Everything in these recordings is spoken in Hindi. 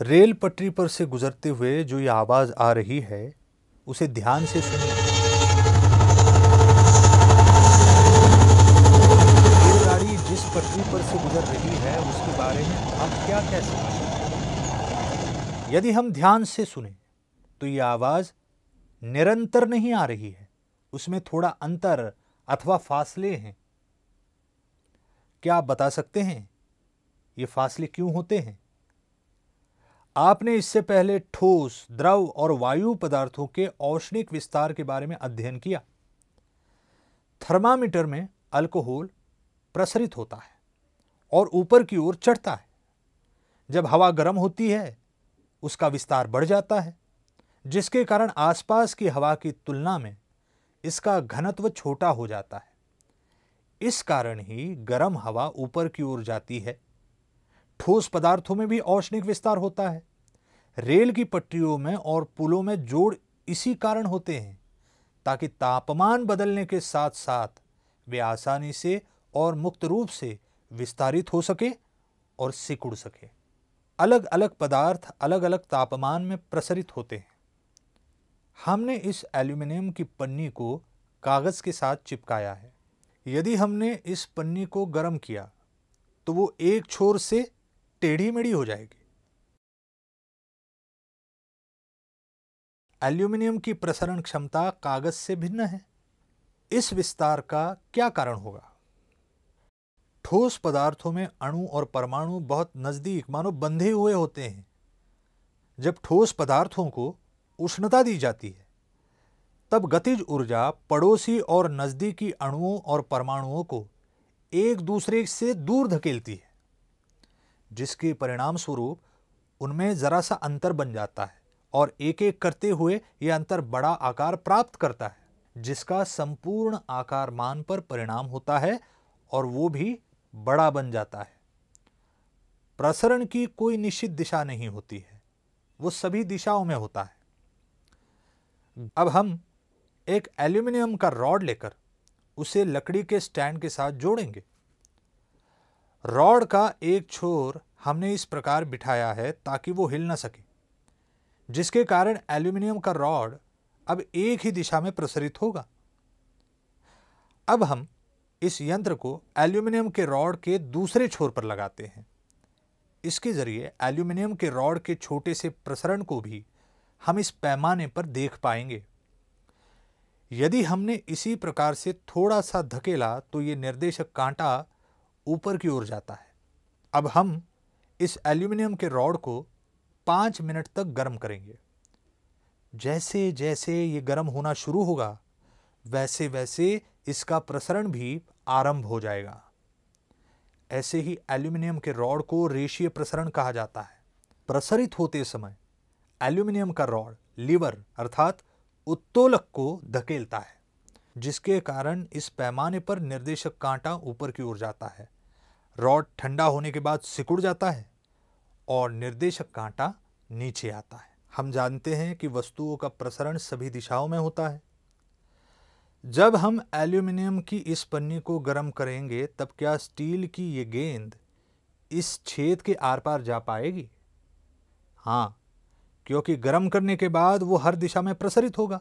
रेल पटरी पर से गुजरते हुए जो ये आवाज़ आ रही है उसे ध्यान से सुनिए रेलगाड़ी जिस पटरी पर से गुजर रही है उसके बारे में आप क्या कह सकते यदि हम ध्यान से सुने तो ये आवाज़ निरंतर नहीं आ रही है उसमें थोड़ा अंतर अथवा फासले हैं क्या आप बता सकते हैं ये फासले क्यों होते हैं आपने इससे पहले ठोस द्रव और वायु पदार्थों के औष्णिक विस्तार के बारे में अध्ययन किया थर्मामीटर में अल्कोहल प्रसरित होता है और ऊपर की ओर चढ़ता है जब हवा गर्म होती है उसका विस्तार बढ़ जाता है जिसके कारण आसपास की हवा की तुलना में इसका घनत्व छोटा हो जाता है इस कारण ही गर्म हवा ऊपर की ओर जाती है ठोस पदार्थों में भी औष्णिक विस्तार होता है रेल की पटरियों में और पुलों में जोड़ इसी कारण होते हैं ताकि तापमान बदलने के साथ साथ वे आसानी से और मुक्त रूप से विस्तारित हो सके और सिकुड़ सके अलग अलग पदार्थ अलग अलग तापमान में प्रसरित होते हैं हमने इस एल्यूमिनियम की पन्नी को कागज़ के साथ चिपकाया है यदि हमने इस पन्नी को गर्म किया तो वो एक छोर से टेढ़ी मेढ़ी हो जाएगी एल्यूमिनियम की प्रसरण क्षमता कागज से भिन्न है इस विस्तार का क्या कारण होगा ठोस पदार्थों में अणु और परमाणु बहुत नज़दीक मानो बंधे हुए होते हैं जब ठोस पदार्थों को उष्णता दी जाती है तब गतिज ऊर्जा पड़ोसी और नज़दीकी अणुओं और परमाणुओं को एक दूसरे से दूर धकेलती है जिसके परिणाम स्वरूप उनमें ज़रा सा अंतर बन जाता है और एक एक करते हुए यह अंतर बड़ा आकार प्राप्त करता है जिसका संपूर्ण आकार मान पर परिणाम होता है और वो भी बड़ा बन जाता है प्रसरण की कोई निश्चित दिशा नहीं होती है वो सभी दिशाओं में होता है अब हम एक एल्यूमिनियम का रॉड लेकर उसे लकड़ी के स्टैंड के साथ जोड़ेंगे रॉड का एक छोर हमने इस प्रकार बिठाया है ताकि वो हिल ना सके जिसके कारण एल्यूमिनियम का रॉड अब एक ही दिशा में प्रसरित होगा अब हम इस यंत्र को एल्यूमिनियम के रॉड के दूसरे छोर पर लगाते हैं इसके ज़रिए एल्यूमिनियम के रॉड के छोटे से प्रसरण को भी हम इस पैमाने पर देख पाएंगे यदि हमने इसी प्रकार से थोड़ा सा धकेला तो ये निर्देशक कांटा ऊपर की ओर जाता है अब हम इस एल्यूमिनियम के रॉड को पाँच मिनट तक गर्म करेंगे जैसे जैसे ये गर्म होना शुरू होगा वैसे वैसे इसका प्रसरण भी आरंभ हो जाएगा ऐसे ही एल्यूमिनियम के रॉड को रेशीय प्रसरण कहा जाता है प्रसरित होते समय एल्यूमिनियम का रॉड लीवर अर्थात उत्तोलक को धकेलता है जिसके कारण इस पैमाने पर निर्देशक कांटा ऊपर की ओर जाता है रॉड ठंडा होने के बाद सिकुड़ जाता है और निर्देशक कांटा नीचे आता है हम जानते हैं कि वस्तुओं का प्रसरण सभी दिशाओं में होता है जब हम एल्यूमिनियम की इस पन्नी को गर्म करेंगे तब क्या स्टील की ये गेंद इस छेद के आर पार जा पाएगी हाँ क्योंकि गर्म करने के बाद वो हर दिशा में प्रसरित होगा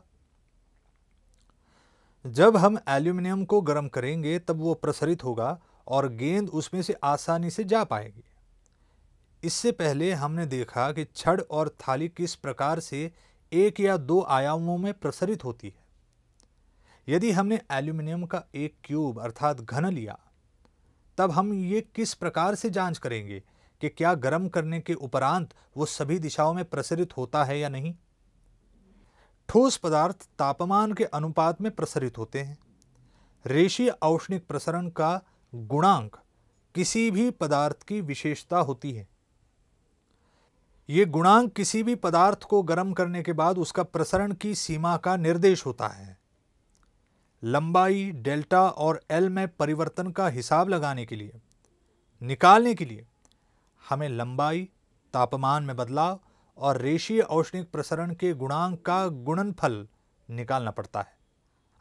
जब हम एल्यूमिनियम को गर्म करेंगे तब वो प्रसरित होगा और गेंद उसमें से आसानी से जा पाएगी इससे पहले हमने देखा कि छड़ और थाली किस प्रकार से एक या दो आयामों में प्रसरित होती है यदि हमने एल्यूमिनियम का एक क्यूब अर्थात घन लिया तब हम ये किस प्रकार से जांच करेंगे कि क्या गर्म करने के उपरांत वो सभी दिशाओं में प्रसरित होता है या नहीं ठोस पदार्थ तापमान के अनुपात में प्रसरित होते हैं रेशी औष्णिक प्रसरण का गुणांक किसी भी पदार्थ की विशेषता होती है ये गुणांक किसी भी पदार्थ को गर्म करने के बाद उसका प्रसरण की सीमा का निर्देश होता है लंबाई डेल्टा और एल में परिवर्तन का हिसाब लगाने के लिए निकालने के लिए हमें लंबाई तापमान में बदलाव और रेशीय औष्णिक प्रसरण के गुणांक का गुणनफल निकालना पड़ता है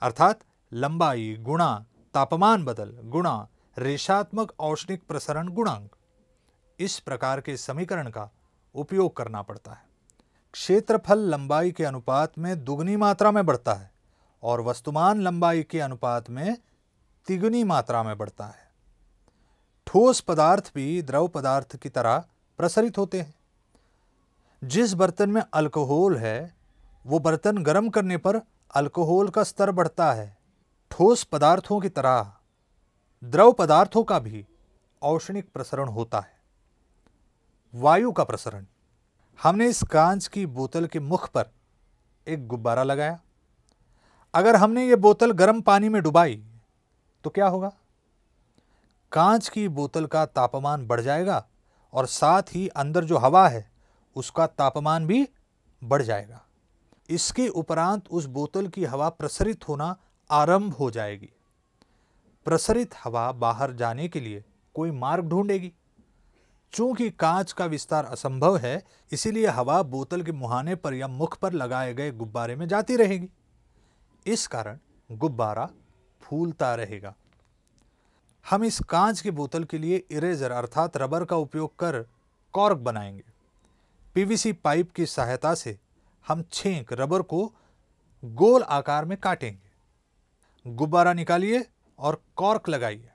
अर्थात लंबाई गुणा तापमान बदल गुणा रेशात्मक औष्णिक प्रसरण गुणांक इस प्रकार के समीकरण का उपयोग करना पड़ता है क्षेत्रफल लंबाई के अनुपात में दुगनी मात्रा में बढ़ता है और वस्तुमान लंबाई के अनुपात में तिगुनी मात्रा में बढ़ता है ठोस पदार्थ भी द्रव पदार्थ की तरह प्रसरित होते हैं जिस बर्तन में अल्कोहल है वो बर्तन गर्म करने पर अल्कोहल का स्तर बढ़ता है ठोस पदार्थों की तरह द्रव पदार्थों का भी औष्णिक प्रसरण होता है वायु का प्रसरण हमने इस कांच की बोतल के मुख पर एक गुब्बारा लगाया अगर हमने ये बोतल गर्म पानी में डुबाई तो क्या होगा कांच की बोतल का तापमान बढ़ जाएगा और साथ ही अंदर जो हवा है उसका तापमान भी बढ़ जाएगा इसके उपरांत उस बोतल की हवा प्रसरित होना आरंभ हो जाएगी प्रसरित हवा बाहर जाने के लिए कोई मार्ग ढूंढेगी चूंकि कांच का विस्तार असंभव है इसीलिए हवा बोतल के मुहाने पर या मुख पर लगाए गए गुब्बारे में जाती रहेगी इस कारण गुब्बारा फूलता रहेगा हम इस कांच की बोतल के लिए इरेजर अर्थात रबर का उपयोग कर कॉर्क बनाएंगे पीवीसी पाइप की सहायता से हम छेंक रबर को गोल आकार में काटेंगे गुब्बारा निकालिए और कॉर्क लगाइए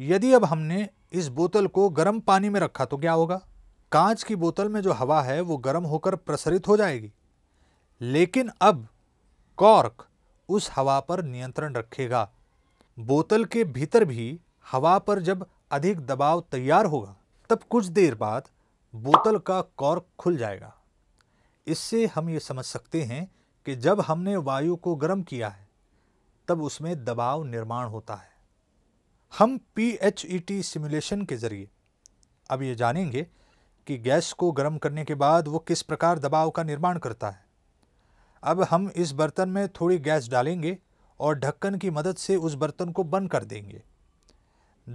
यदि अब हमने इस बोतल को गर्म पानी में रखा तो क्या होगा कांच की बोतल में जो हवा है वो गर्म होकर प्रसरित हो जाएगी लेकिन अब कॉर्क उस हवा पर नियंत्रण रखेगा बोतल के भीतर भी हवा पर जब अधिक दबाव तैयार होगा तब कुछ देर बाद बोतल का कॉर्क खुल जाएगा इससे हम ये समझ सकते हैं कि जब हमने वायु को गर्म किया है तब उसमें दबाव निर्माण होता है हम P H E T simulation के ज़रिए अब ये जानेंगे कि गैस को गर्म करने के बाद वो किस प्रकार दबाव का निर्माण करता है अब हम इस बर्तन में थोड़ी गैस डालेंगे और ढक्कन की मदद से उस बर्तन को बंद कर देंगे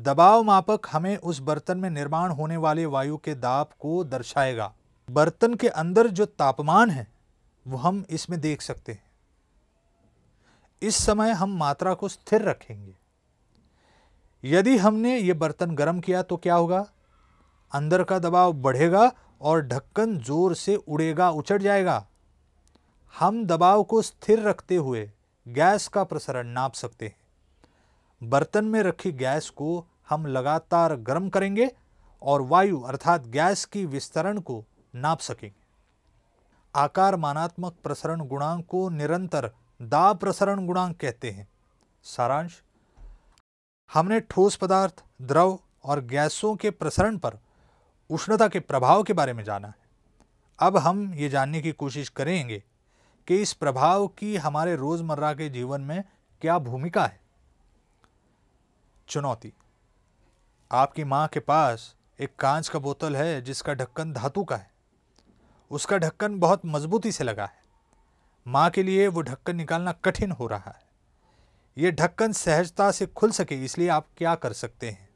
दबाव मापक हमें उस बर्तन में निर्माण होने वाले वायु के दाब को दर्शाएगा बर्तन के अंदर जो तापमान है वो हम इसमें देख सकते हैं इस समय हम मात्रा को स्थिर रखेंगे यदि हमने ये बर्तन गर्म किया तो क्या होगा अंदर का दबाव बढ़ेगा और ढक्कन जोर से उड़ेगा उछड़ जाएगा हम दबाव को स्थिर रखते हुए गैस का प्रसरण नाप सकते हैं बर्तन में रखी गैस को हम लगातार गर्म करेंगे और वायु अर्थात गैस की विस्तरण को नाप सकेंगे आकार मानात्मक प्रसरण गुणांक को निरंतर दाब प्रसरण गुणांक कहते हैं सारांश हमने ठोस पदार्थ द्रव और गैसों के प्रसरण पर उष्णता के प्रभाव के बारे में जाना है अब हम ये जानने की कोशिश करेंगे कि इस प्रभाव की हमारे रोज़मर्रा के जीवन में क्या भूमिका है चुनौती आपकी माँ के पास एक कांच का बोतल है जिसका ढक्कन धातु का है उसका ढक्कन बहुत मजबूती से लगा है माँ के लिए वो ढक्कन निकालना कठिन हो रहा है ये ढक्कन सहजता से खुल सके इसलिए आप क्या कर सकते हैं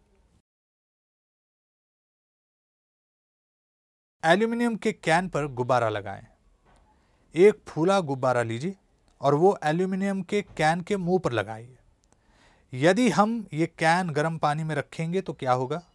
एल्यूमिनियम के कैन पर गुब्बारा लगाएं। एक फूला गुब्बारा लीजिए और वो एल्यूमिनियम के कैन के मुंह पर लगाइए यदि हम ये कैन गर्म पानी में रखेंगे तो क्या होगा